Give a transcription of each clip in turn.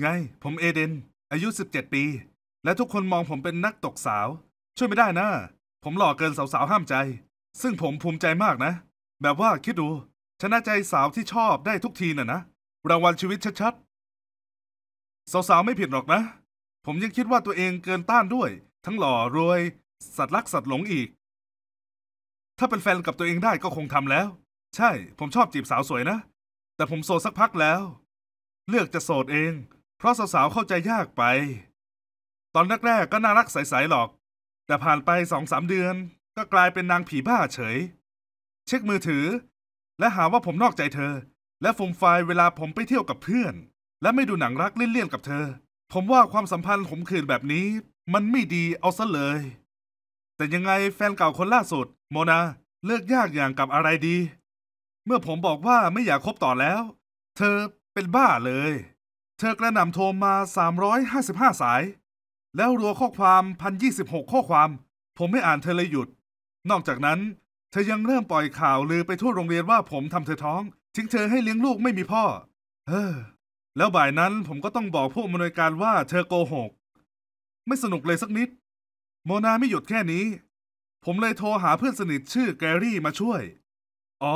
ไง ผมเอเดน อายุ 17 ปี และทุกคนมองผมเป็นนักตกสาว ช่วยไม่ได้นะ ผมหล่อเกินสาวๆห้ามใจ ซึ่งผมภูมิใจมากนะ แบบว่าคิดดู ชนะใจสาวที่ชอบได้ทุกทีน่ะนะรางวัลชีวิตชัดๆ สาวๆไม่ผิดหรอกนะ ผมยังคิดว่าตัวเองเกินต้านด้วย ทั้งหล่อ รวย สัตว์รักสัตว์หลงอีก ถ้าเป็นแฟนกับตัวเองได้ก็คงทำแล้ว ใช่ ผมชอบจีบสาวสวยนะ แต่ผมโสดสักพักแล้ว เลือกจะโสดเองเพราะสาวๆเข้าใจยากไป ตอนแรกๆก็น่ารักใสๆหรอก แต่ผ่านไปสองสามเดือนก็กลายเป็นนางผีบ้าเฉย เช็คมือถือ และหาว่าผมนอกใจเธอ และฟุ่มไฟล์เวลาผมไปเที่ยวกับเพื่อน และไม่ดูหนังรักเลี่ยนๆกับเธอ ผมว่าความสัมพันธ์ขมขื่นแบบนี้ มันไม่ดีเอาซะเลย แต่ยังไงแฟนเก่าคนล่าสุด โมนาเลือกยากอย่างกับอะไรดี เมื่อผมบอกว่าไม่อยากคบต่อแล้ว เธอเป็นบ้าเลยธอกระหน่ำโทรมา 355 สาย แล้วรัวข้อความ 1,026 ข้อความ ผมไม่อ่านเธอเลยหยุด นอกจากนั้น เธอยังเริ่มปล่อยข่าวลือไปทั่วโรงเรียนว่าผมทำเธอท้องทิ้งเธอให้เลี้ยงลูกไม่มีพ่อ เออ แล้วบ่ายนั้นผมก็ต้องบอกผู้อำนวยการว่าเธอโกหก ไม่สนุกเลยสักนิด โมนาไม่หยุดแค่นี้ ผมเลยโทรหาเพื่อนสนิทชื่อแกรี่มาช่วย อ๋อ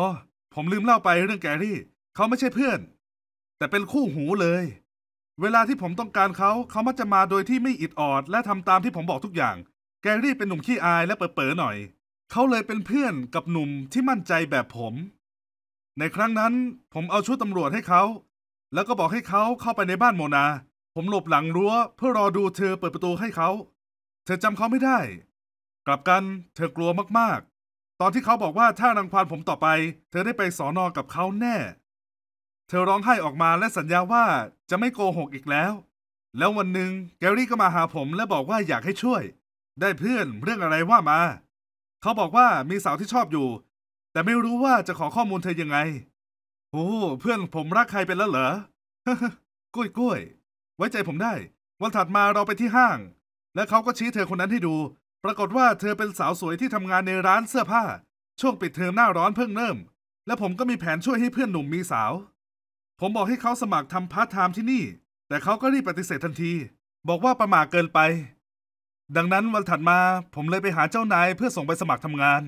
ผมลืมเล่าไปเรื่องแกรี่ เขาไม่ใช่เพื่อน แต่เป็นคู่หูเลยเวลาที่ผมต้องการเขา เขามักจะมาโดยที่ไม่อิดออดและทำตามที่ผมบอกทุกอย่าง แกรี่เป็นหนุ่มขี้อายและเปิดเป๋ดหน่อย เขาเลยเป็นเพื่อนกับหนุ่มที่มั่นใจแบบผม ในครั้งนั้น ผมเอาชุดตำรวจให้เขา แล้วก็บอกให้เขาเข้าไปในบ้านโมนา ผมหลบหลังรั้ว เพื่อรอดูเธอเปิดประตูให้เขา เธอจำเขาไม่ได้ กลับกัน เธอกลัวมาก ๆ ตอนที่เขาบอกว่าถ้ารังควานผมต่อไป เธอได้ไปสอนอกับเขาแน่เธอร้องไห้ออกมาและสัญญาว่าจะไม่โกหกอีกแล้ว แล้ววันหนึ่งแกรี่ก็มาหาผมและบอกว่าอยากให้ช่วย ได้เพื่อนเรื่องอะไรว่ามา เขาบอกว่ามีสาวที่ชอบอยู่ แต่ไม่รู้ว่าจะขอข้อมูลเธอยังไงโอ้เพื่อนผมรักใครเป็นแล้วเหรอกุ้ยกุ้ยไว้ใจผมได้ วันถัดมาเราไปที่ห้าง และเขาก็ชี้เธอคนนั้นให้ดู ปรากฏว่าเธอเป็นสาวสวยที่ทำงานในร้านเสื้อผ้า ช่วงปิดเทอมหน้าร้อนเพิ่งเริ่ม และผมก็มีแผนช่วยให้เพื่อนหนุ่มมีสาวผมบอกให้เขาสมัครทำพาร์ทไทม์ที่นี่ แต่เขาก็รีบปฏิเสธทันที บอกว่าประมาทเกินไป ดังนั้นวันถัดมา ผมเลยไปหาเจ้านายเพื่อส่งไปสมัครทำงาน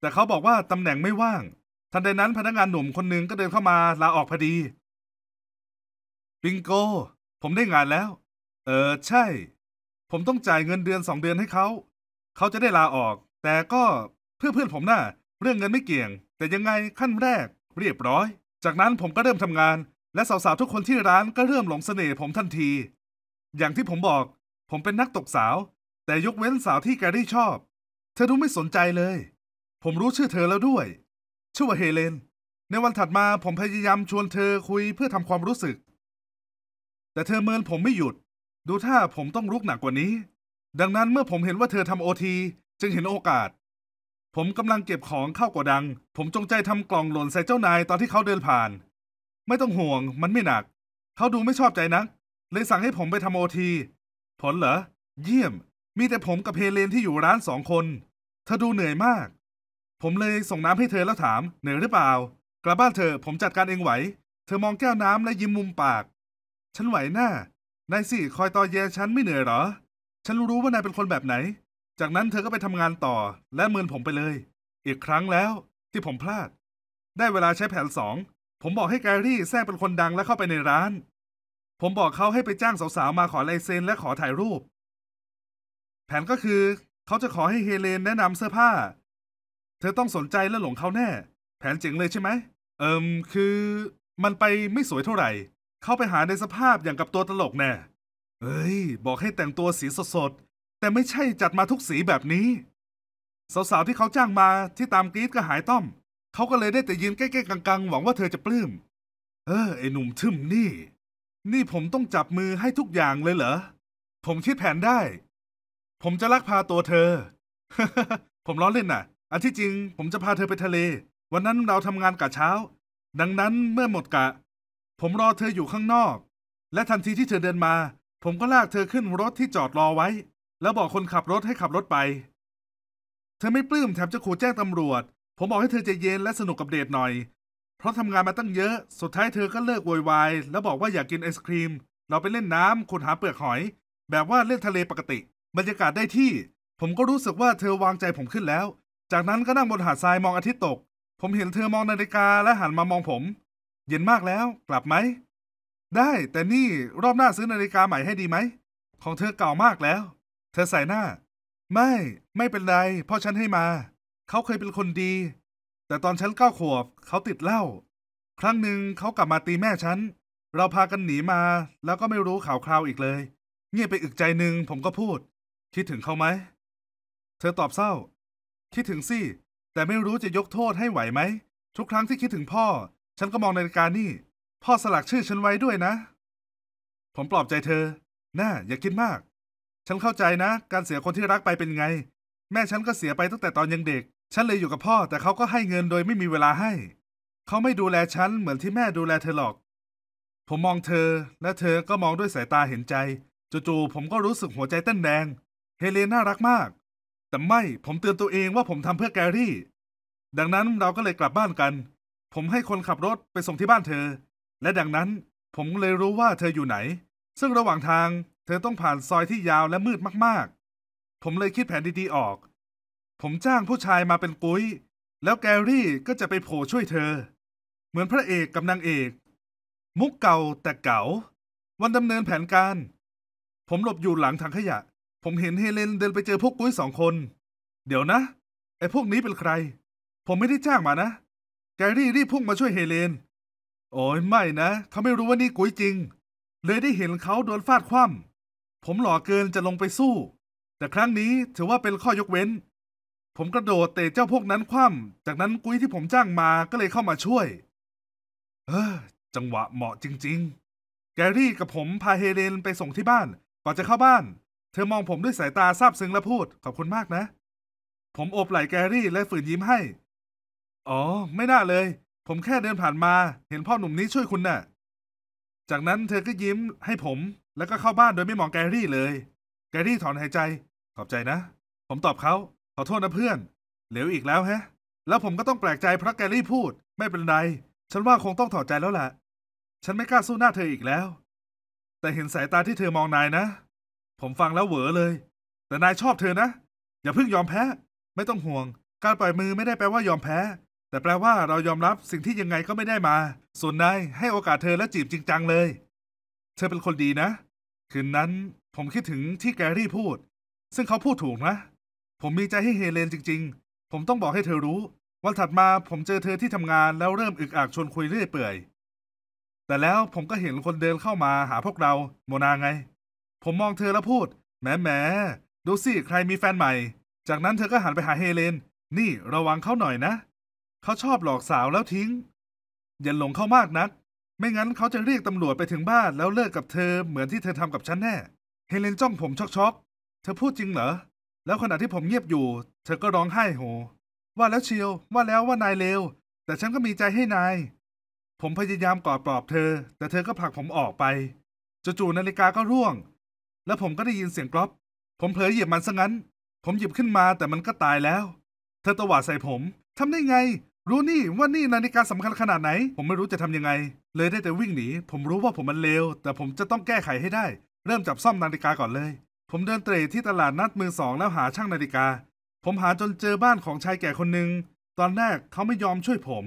แต่เขาบอกว่าตำแหน่งไม่ว่าง ทันใดนั้นพนักงานหนุ่มคนหนึ่งก็เดินเข้ามาลาออกพอดีบิงโกผมได้งานแล้ว เออ ใช่ ผมต้องจ่ายเงินเดือนสองเดือนให้เขา เขาจะได้ลาออก แต่ก็เพื่อเพื่อนผมนะ่ะเรื่องเงินไม่เกี่ยง แต่ยังไงขั้นแรกเรียบร้อยจากนั้นผมก็เริ่มทำงานและสาวๆทุกคนที่ร้านก็เริ่มหลงเสน่ห์ผมทันที อย่างที่ผมบอกผมเป็นนักตกสาวแต่ยกเว้นสาวที่แกรี่ชอบ เธอดูไม่สนใจเลย ผมรู้ชื่อเธอแล้วด้วยชื่อว่าเฮเลน ในวันถัดมาผมพยายามชวนเธอคุยเพื่อทำความรู้สึก แต่เธอเมินผมไม่หยุดดูท่าผมต้องลุกหนักกว่านี้ ดังนั้นเมื่อผมเห็นว่าเธอทำโอทีจึงเห็นโอกาสผมกำลังเก็บของเข้ากวดัง ผมจงใจทำกล่องหล่นใส่เจ้านายตอนที่เขาเดินผ่าน ไม่ต้องห่วง มันไม่หนัก เขาดูไม่ชอบใจนัก เลยสั่งให้ผมไปทำโอที ผลเหรอ เยี่ยม มีแต่ผมกับเพเลนที่อยู่ร้านสองคน เธอดูเหนื่อยมาก ผมเลยส่งน้ำให้เธอแล้วถาม เหนื่อยหรือเปล่า กลับบ้านเธอผมจัดการเองไหว เธอมองแก้วน้ำและยิ้มมุมปาก ฉันไหวหน้านายสิ คอยตอแยฉันไม่เหนื่อยหรอ ฉันรู้ว่านายเป็นคนแบบไหนจากนั้นเธอก็ไปทำงานต่อและเมินผมไปเลย อีกครั้งแล้วที่ผมพลาด ได้เวลาใช้แผนสอง ผมบอกให้แกรี่แท่กเป็นคนดังและเข้าไปในร้าน ผมบอกเขาให้ไปจ้างสาวๆมาขอลายเซ็นและขอถ่ายรูป แผนก็คือ เขาจะขอให้เฮเลนแนะนำเสื้อผ้า เธอต้องสนใจและหลงเขาแน่ แผนเจ๋งเลยใช่ไหม เอิมคือ มันไปไม่สวยเท่าไหร่ เข้าไปหาในสภาพอย่างกับตัวตลกแน่เอ้ย บอกให้แต่งตัวสีสดแต่ไม่ใช่จัดมาทุกสีแบบนี้สาวๆที่เขาจ้างมาที่ตามกรีดก็หายต้อมเขาก็เลยได้แต่ยืนใกล้ๆกังๆหวังว่าเธอจะปลื้มเออ ไอหนุ่มทึมนี่ นี่ผมต้องจับมือให้ทุกอย่างเลยเหรอ ผมคิดแผนได้ ผมจะลักพาตัวเธอผมล้อเล่นน่ะ อันที่จริงผมจะพาเธอไปทะเล วันนั้นเราทำงานกะเช้า ดังนั้นเมื่อหมดกะ ผมรอเธออยู่ข้างนอก และทันทีที่เธอเดินมา ผมก็ลากเธอขึ้นรถที่จอดรอไว้แล้วบอกคนขับรถให้ขับรถไป เธอไม่ปลื้มแถมจะขู่แจ้งตำรวจ ผมบอกให้เธอใจเย็นและสนุกกับเดทหน่อย เพราะทำงานมาตั้งเยอะ สุดท้ายเธอก็เลิกโวยวาย แล้วบอกว่าอยากกินไอศครีม เราไปเล่นน้ำขุดหาเปลือกหอย แบบว่าเล่นทะเลปกติ บรรยากาศได้ที่ ผมก็รู้สึกว่าเธอวางใจผมขึ้นแล้ว จากนั้นก็นั่งบนหาดทรายมองอาทิตย์ตก ผมเห็นเธอมองนาฬิกาและหันมามองผม เย็นมากแล้ว กลับไหม ได้แต่นี่รอบหน้าซื้อนาฬิกาใหม่ให้ดีไหม ของเธอเก่ามากแล้วเธอใส่หน้า ไม่ไม่เป็นไรพ่อฉันให้มา เขาเคยเป็นคนดี แต่ตอนฉันเก้าขวบเขาติดเหล้าครั้งหนึ่งเขากลับมาตีแม่ฉัน เราพากันหนีมา แล้วก็ไม่รู้ข่าวคราวอีกเลย เงียบไปอึกใจหนึ่งผมก็พูด คิดถึงเขาไหมเธอตอบเศร้า คิดถึงสิแต่ไม่รู้ จะยกโทษให้ไหวไหมทุกครั้งที่คิดถึงพ่อ ฉันก็มองนาฬิกานี่ พ่อสลักชื่อฉันไว้ด้วยนะ ผมปลอบใจเธอ น่าอย่าคิดมากฉันเข้าใจนะการเสียคนที่รักไปเป็นไง แม่ฉันก็เสียไปตั้งแต่ตอนยังเด็ก ฉันเลยอยู่กับพ่อแต่เขาก็ให้เงินโดยไม่มีเวลาให้ เขาไม่ดูแลฉันเหมือนที่แม่ดูแลเธอหรอก ผมมองเธอและเธอก็มองด้วยสายตาเห็นใจ จู่ๆผมก็รู้สึกหัวใจเต้นแดง เฮเลนน่ารักมาก แต่ไม่ผมเตือนตัวเองว่าผมทำเพื่อแกรี่ ดังนั้นเราก็เลยกลับบ้านกัน ผมให้คนขับรถไปส่งที่บ้านเธอ และดังนั้นผมเลยรู้ว่าเธออยู่ไหน ซึ่งระหว่างทางเธอต้องผ่านซอยที่ยาวและมืดมากๆ ผมเลยคิดแผนดีๆออก ผมจ้างผู้ชายมาเป็นกุ้ยแล้วแกรี่ก็จะไปโผล่ช่วยเธอ เหมือนพระเอกกับนางเอก มุกเก่าแต่เก่า วันดำเนินแผนการ ผมหลบอยู่หลังถังขยะ ผมเห็นเฮเลนเดินไปเจอพวกกุ้ยสองคน เดี๋ยวนะไอ้พวกนี้เป็นใคร ผมไม่ได้จ้างมานะ แกรี่รีบพุ่งมาช่วยเฮเลน โอ้ยไม่นะเขาไม่รู้ว่านี่กุ้ยจริง เลยได้เห็นเขาโดนฟาดคว่ำผมหล่อเกินจะลงไปสู้ แต่ครั้งนี้ถือว่าเป็นข้อยกเว้น ผมกระโดดเตะเจ้าพวกนั้นคว่ำ จากนั้นกุ้ยที่ผมจ้างมาก็เลยเข้ามาช่วย เออจังหวะเหมาะจริงๆ แกรี่กับผมพาเฮเลนไปส่งที่บ้านก่อนจะเข้าบ้าน เธอมองผมด้วยสายตาซาบซึ้งและพูด ขอบคุณมากนะ ผมโอบไหล่แกรี่และฝืนยิ้มให้ อ๋อ ไม่น่าเลย ผมแค่เดินผ่านมาเห็นพ่อหนุ่มนี้ช่วยคุณนะ่ะ จากนั้นเธอก็ยิ้มให้ผมแล้วก็เข้าบ้านโดยไม่มองแกรี่เลย แกรี่ถอนหายใจ ขอบใจนะ ผมตอบเขาขอโทษนะเพื่อน เหลวอีกแล้วแฮะ แล้วผมก็ต้องแปลกใจเพราะแกรี่พูด ไม่เป็นไร ฉันว่าคงต้องถอดใจแล้วแหละ ฉันไม่กล้าสู้หน้าเธออีกแล้ว แต่เห็นสายตาที่เธอมองนายนะ ผมฟังแล้วเหวอเลย แต่นายชอบเธอนะ อย่าเพิ่งยอมแพ้ ไม่ต้องห่วง การปล่อยมือไม่ได้แปลว่ายอมแพ้ แต่แปลว่าเรายอมรับสิ่งที่ยังไงก็ไม่ได้มา ส่วนนายให้โอกาสเธอและจีบจริงจังเลยเธอเป็นคนดีนะ คืนนั้นผมคิดถึงที่แกรี่พูด ซึ่งเขาพูดถูกนะ ผมมีใจให้เฮเลนจริงๆ ผมต้องบอกให้เธอรู้ วันถัดมาผมเจอเธอที่ทำงานแล้วเริ่มอึกอักชวนคุยเรื่อยเปื่อย แต่แล้วผมก็เห็นคนเดินเข้ามาหาพวกเราโมนาไง ผมมองเธอแล้วพูดแหมแหมดูสิ ใครมีแฟนใหม่ จากนั้นเธอก็หันไปหาเฮเลน นี่ระวังเขาหน่อยนะ เขาชอบหลอกสาวแล้วทิ้ง อย่าหลงเข้ามากนักไม่งั้นเขาจะเรียกตำรวจไปถึงบ้านแล้วเลิกกับเธอเหมือนที่เธอทำกับฉันแน่ เฮเลนจ้องผมช็อกๆ เธอพูดจริงเหรอ แล้วขณะที่ผมเงียบอยู่ เธอก็ร้องไห้โห ว่าแล้วเชียวว่าแล้วว่านายเลว แต่ฉันก็มีใจให้นาย ผมพยายามกอดปลอบเธอ แต่เธอก็ผลักผมออกไป จู่ๆนาฬิกาก็ร่วง แล้วผมก็ได้ยินเสียงกรอบ ผมเผลอเหยียบมันซะงั้น ผมหยิบขึ้นมาแต่มันก็ตายแล้ว เธอตะหวาดใส่ผม ทำได้ไง รู้นี่ว่านี่นาฬิกาสำคัญขนาดไหน ผมไม่รู้จะทำยังไงเลยได้แต่วิ่งหนี ผมรู้ว่าผมมันเลว แต่ผมจะต้องแก้ไขให้ได้ เริ่มจับซ่อมนาฬิกาก่อนเลย ผมเดินเตร่ที่ตลาดนัดมือสองแล้วหาช่างนาฬิกา ผมหาจนเจอบ้านของชายแก่คนหนึ่ง ตอนแรก เขาไม่ยอมช่วยผม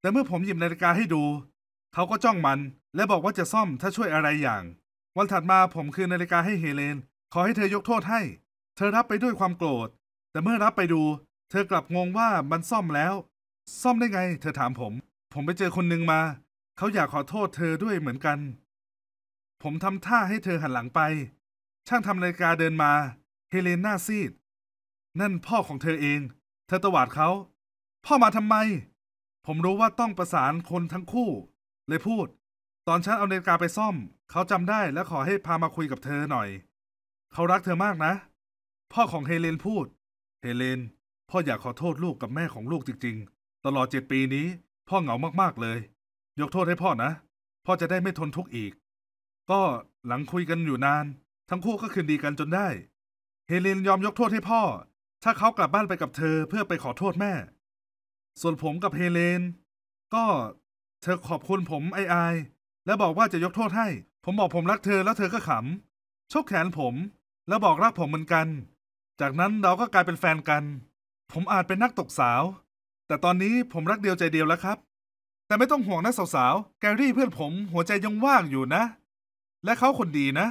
แต่เมื่อผมหยิบนาฬิกาให้ดู เขาก็จ้องมัน และบอกว่าจะซ่อมถ้าช่วยอะไรอย่าง วันถัดมาผมคืนนาฬิกาให้เฮเลน ขอให้เธอยกโทษให้ เธอรับไปด้วยความโกรธ แต่เมื่อรับไปดู เธอกลับงงว่ามันซ่อมแล้ว ซ่อมได้ไง เธอถามผม ผมไปเจอคนหนึ่งมาเขาอยากขอโทษเธอด้วยเหมือนกัน ผมทำท่าให้เธอหันหลังไป ช่างทำนาฬิกาเดินมา เฮเลนหน้าซีด นั่นพ่อของเธอเอง เธอตวาดเขา พ่อมาทำไม ผมรู้ว่าต้องประสานคนทั้งคู่เลยพูด ตอนฉันเอานาฬิกาไปซ่อม เขาจำได้และขอให้พามาคุยกับเธอหน่อย เขารักเธอมากนะ พ่อของเฮเลนพูด เฮเลนพ่ออยากขอโทษลูกกับแม่ของลูกจริง ๆ ตลอดเจ็ดปีนี้ พ่อเหงามากๆเลยยกโทษให้พ่อนะ พ่อจะได้ไม่ทนทุกข์อีก ก็หลังคุยกันอยู่นาน ทั้งคู่ก็คืนดีกันจนได้ เฮเลนยอมยกโทษให้พ่อ ถ้าเขากลับบ้านไปกับเธอเพื่อไปขอโทษแม่ ส่วนผมกับเฮเลนก็เธอขอบคุณผมไอไอและบอกว่าจะยกโทษให้ ผมบอกผมรักเธอแล้วเธอก็ขำชกแขนผมแล้วบอกรักผมเหมือนกัน จากนั้นเราก็กลายเป็นแฟนกัน ผมอาจเป็นนักตกสาว แต่ตอนนี้ผมรักเดียวใจเดียวแล้วครับแต่ไม่ต้องห่วงนะสาวๆแกรี่เพื่อนผมหัวใจยังว่างอยู่นะ และเขาคนดีนะ